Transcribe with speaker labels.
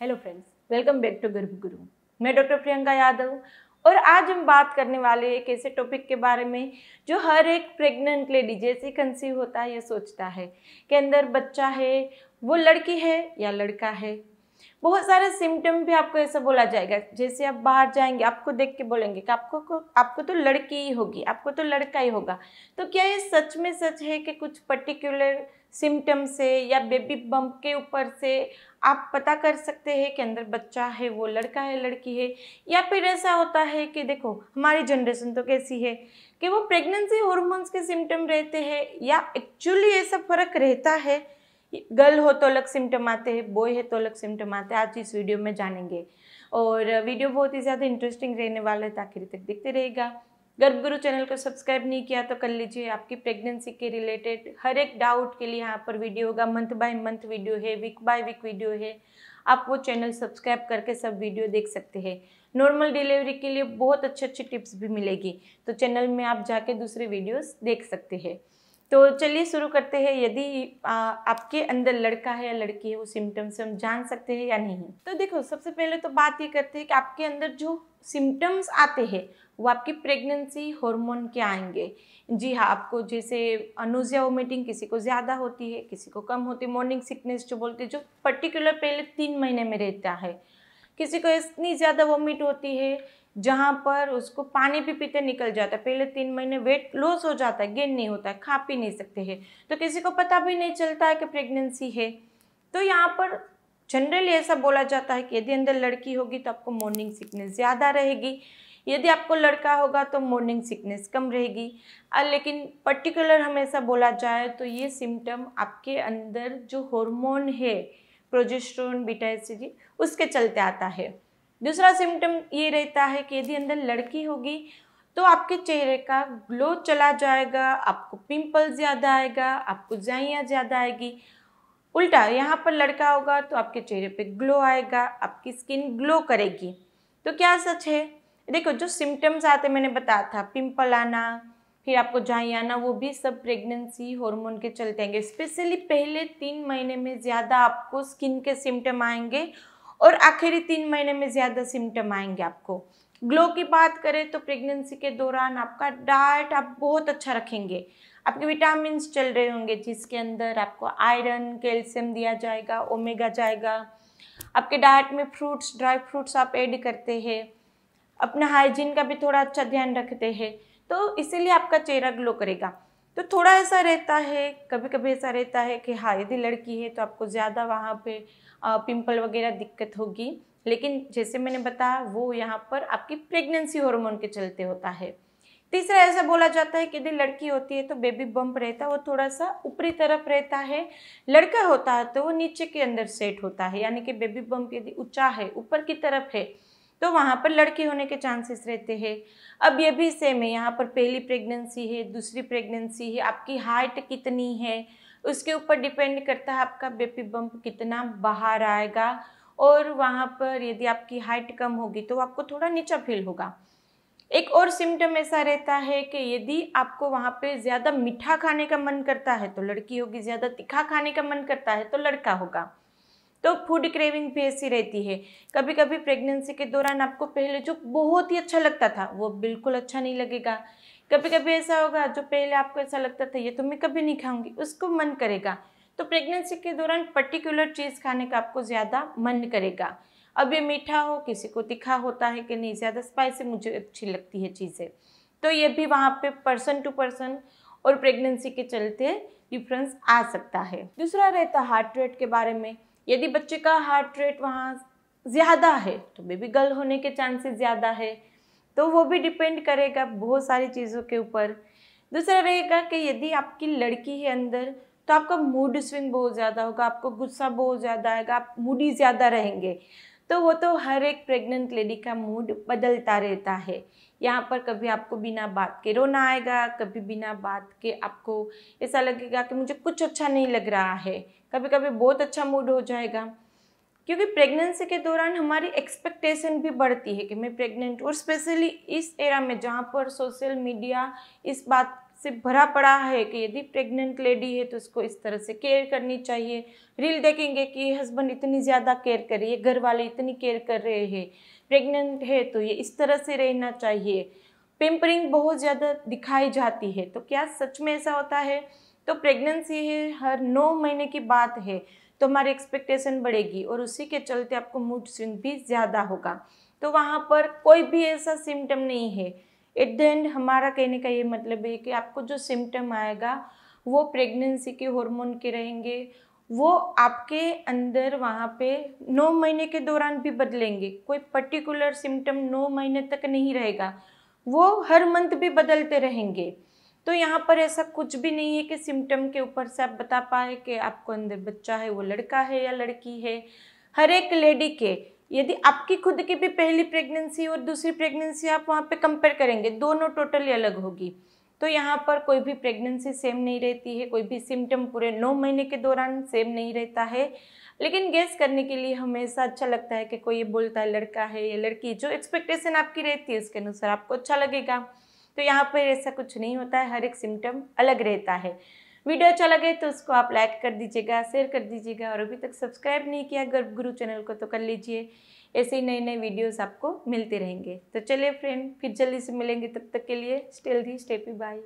Speaker 1: hello friends welcome back to Garbh Guru मैं doctor Priyanka Yadav और आज हम बात करने वाले एक ऐसे टॉपिक के बारे में जो हर एक प्रेग्नेंट लेडी जैसे कंसीव होता है या सोचता है कि अंदर बच्चा है वो लड़की है या लड़का है बहुत सारे सिम्टम भी आपको ऐसा बोला जाएगा जैसे आप बाहर जाएंगे आपको देख के बोलेंगे कि आपको आपको तो लड़की ही होगी आपको तो लड़का ही होगा तो क्या ये सच में सच है कि कुछ पर्टिकुलर सिम्टम से या बेबी बम्प के ऊपर से आप पता कर सकते हैं कि अंदर बच्चा है वो लड़का है लड़की है या फिर ऐसा होता है कि देखो हमारी जनरेशन तो कैसी है कि वो प्रेगनेंसी हॉर्मोन्स के सिम्टम रहते हैं या एक्चुअली ऐसा फ़र्क रहता है गर्ल हो तो अलग सिम्टम आते हैं बॉय है तो अलग सिम्टम आते हैं आज इस वीडियो में जानेंगे और वीडियो बहुत ही ज़्यादा इंटरेस्टिंग रहने वाला है तो आखिर तक देखते रहेगा गर्भगुरु चैनल को सब्सक्राइब नहीं किया तो कर लीजिए आपकी प्रेगनेंसी के रिलेटेड हर एक डाउट के लिए यहाँ पर वीडियो होगा मंथ बाय मंथ वीडियो है वीक बाय वीक वीडियो है आप वो चैनल सब्सक्राइब करके सब वीडियो देख सकते हैं नॉर्मल डिलीवरी के लिए बहुत अच्छे अच्छे टिप्स भी मिलेगी तो चैनल में आप जाके दूसरे वीडियोस देख सकते हैं तो चलिए शुरू करते हैं यदि आ, आपके अंदर लड़का है या लड़की है वो सिम्टम से हम जान सकते हैं या नहीं तो देखो सबसे पहले तो बात ये करते हैं कि आपके अंदर जो सिम्टम्स आते हैं वो आपकी प्रेगनेंसी हार्मोन के आएंगे जी हाँ आपको जैसे अनुजिया वोमिटिंग किसी को ज़्यादा होती है किसी को कम होती है मॉर्निंग सिकनेस जो बोलते हैं जो पर्टिकुलर पहले तीन महीने में रहता है किसी को इतनी ज़्यादा वोमिट होती है जहाँ पर उसको पानी भी पीते निकल जाता है पहले तीन महीने वेट लॉस हो जाता है गेन नहीं होता है खा पी नहीं सकते हैं तो किसी को पता भी नहीं चलता है कि प्रेगनेंसी है तो यहाँ पर जनरली ऐसा बोला जाता है कि यदि अंदर लड़की होगी तो आपको मॉर्निंग सिकनेस ज़्यादा रहेगी यदि आपको लड़का होगा तो मॉर्निंग सिकनेस कम रहेगी लेकिन पर्टिकुलर हमेशा बोला जाए तो ये सिम्टम आपके अंदर जो हॉर्मोन है प्रोजेस्ट्रोन बीटा एसिडी उसके चलते आता है दूसरा सिम्टम ये रहता है कि यदि अंदर लड़की होगी तो आपके चेहरे का ग्लो चला जाएगा आपको पिंपल ज़्यादा आएगा आपको जाइयाँ ज़्यादा आएगी उल्टा यहाँ पर लड़का होगा तो आपके चेहरे पे ग्लो आएगा आपकी स्किन ग्लो करेगी तो क्या सच है देखो जो सिम्टम्स आते मैंने बताया था पिंपल आना फिर आपको जाइ आना वो भी सब प्रेगनेंसी हॉर्मोन के चलते आएंगे स्पेशली पहले तीन महीने में ज़्यादा आपको स्किन के सिम्टम आएंगे और आखिरी तीन महीने में ज़्यादा सिम्टम आएंगे आपको ग्लो की बात करें तो प्रेगनेंसी के दौरान आपका डाइट आप बहुत अच्छा रखेंगे आपके विटामिन चल रहे होंगे जिसके अंदर आपको आयरन कैल्शियम दिया जाएगा ओमेगा जाएगा आपके डाइट में फ्रूट्स ड्राई फ्रूट्स आप ऐड करते हैं अपना हाइजीन का भी थोड़ा अच्छा ध्यान रखते हैं तो इसीलिए आपका चेहरा ग्लो करेगा तो थोड़ा ऐसा रहता है कभी कभी ऐसा रहता है कि हाँ यदि लड़की है तो आपको ज़्यादा वहाँ पे पिंपल वगैरह दिक्कत होगी लेकिन जैसे मैंने बताया वो यहाँ पर आपकी प्रेगनेंसी हार्मोन के चलते होता है तीसरा ऐसा बोला जाता है कि यदि लड़की होती है तो बेबी बम्प रहता है वो थोड़ा सा ऊपरी तरफ रहता है लड़का होता है तो वो नीचे के अंदर सेट होता है यानी कि बेबी बम्प यदि ऊँचा है ऊपर की तरफ है तो वहाँ पर लड़के होने के चांसेस रहते हैं अब ये भी सेम है यहाँ पर पहली प्रेगनेंसी है दूसरी प्रेगनेंसी है आपकी हाइट कितनी है उसके ऊपर डिपेंड करता है आपका बेबी बम्प कितना बाहर आएगा और वहाँ पर यदि आपकी हाइट कम होगी तो आपको थोड़ा नीचा फील होगा एक और सिम्टम ऐसा रहता है कि यदि आपको वहाँ पे ज़्यादा मीठा खाने का मन करता है तो लड़की होगी ज़्यादा तीखा खाने का मन करता है तो लड़का होगा तो फूड क्रेविंग भी ऐसी रहती है कभी कभी प्रेगनेंसी के दौरान आपको पहले जो बहुत ही अच्छा लगता था वो बिल्कुल अच्छा नहीं लगेगा कभी कभी ऐसा होगा जो पहले आपको ऐसा लगता था ये तो मैं कभी नहीं खाऊंगी उसको मन करेगा तो प्रेगनेंसी के दौरान पर्टिकुलर चीज़ खाने का आपको ज़्यादा मन करेगा अब ये मीठा हो किसी को तीखा होता है कि नहीं ज़्यादा स्पाइसी मुझे अच्छी लगती है चीज़ें तो ये भी वहाँ पे पर्सन टू पर्सन और प्रेगनेंसी के चलते डिफरेंस आ सकता है दूसरा रहता हार्ट रेट के बारे में यदि बच्चे का हार्ट रेट वहाँ ज़्यादा है तो बेबी गर्ल होने के चांसेस ज़्यादा है तो वो भी डिपेंड करेगा बहुत सारी चीज़ों के ऊपर दूसरा रहेगा कि यदि आपकी लड़की है अंदर तो आपका मूड स्विंग बहुत ज़्यादा होगा आपको गुस्सा बहुत ज़्यादा आएगा आप मूडी ज़्यादा रहेंगे तो वो तो हर एक प्रेग्नेंट लेडी का मूड बदलता रहता है यहाँ पर कभी आपको बिना बात के रोना आएगा कभी बिना बात के आपको ऐसा लगेगा कि मुझे कुछ अच्छा नहीं लग रहा है कभी कभी बहुत अच्छा मूड हो जाएगा क्योंकि प्रेगनेंसी के दौरान हमारी एक्सपेक्टेशन भी बढ़ती है कि मैं प्रेग्नेंट और स्पेशली इस एरा में जहाँ पर सोशल मीडिया इस बात से भरा पड़ा है कि यदि प्रेग्नेंट लेडी है तो उसको इस तरह से केयर करनी चाहिए रील देखेंगे कि हस्बैंड इतनी ज़्यादा केयर कर रही है घर वाले इतनी केयर कर रहे हैं प्रेग्नेंट है तो ये इस तरह से रहना चाहिए पिम्परिंग बहुत ज़्यादा दिखाई जाती है तो क्या सच में ऐसा होता है तो प्रेगनेंसी है हर नौ महीने की बात है तो हमारी एक्सपेक्टेशन बढ़ेगी और उसी के चलते आपको मूड स्विंग भी ज़्यादा होगा तो वहाँ पर कोई भी ऐसा सिम्टम नहीं है एट द एंड हमारा कहने का ये मतलब है कि आपको जो सिम्टम आएगा वो प्रेगनेंसी के हार्मोन के रहेंगे वो आपके अंदर वहाँ पे नौ महीने के दौरान भी बदलेंगे कोई पर्टिकुलर सिम्टम नौ महीने तक नहीं रहेगा वो हर मंथ भी बदलते रहेंगे तो यहाँ पर ऐसा कुछ भी नहीं है कि सिम्टम के ऊपर से आप बता पाए कि आपको अंदर बच्चा है वो लड़का है या लड़की है हर एक लेडी के यदि आपकी खुद की भी पहली प्रेगनेंसी और दूसरी प्रेगनेंसी आप वहाँ पे कंपेयर करेंगे दोनों टोटली अलग होगी तो यहाँ पर कोई भी प्रेगनेंसी सेम नहीं रहती है कोई भी सिम्टम पूरे नौ महीने के दौरान सेम नहीं रहता है लेकिन गैस करने के लिए हमेशा अच्छा लगता है कि कोई ये बोलता है लड़का है या लड़की जो एक्सपेक्टेशन आपकी रहती है उसके अनुसार आपको अच्छा लगेगा तो यहाँ पर ऐसा कुछ नहीं होता है हर एक सिम्टम अलग रहता है वीडियो अच्छा लगे तो उसको आप लाइक कर दीजिएगा शेयर कर दीजिएगा और अभी तक सब्सक्राइब नहीं किया गर्भ गुरु चैनल को तो कर लीजिए ऐसे ही नए नए वीडियोस आपको मिलते रहेंगे तो चलिए फ्रेंड फिर जल्दी से मिलेंगे तब तक के लिए स्टेल दी स्टेपी बाय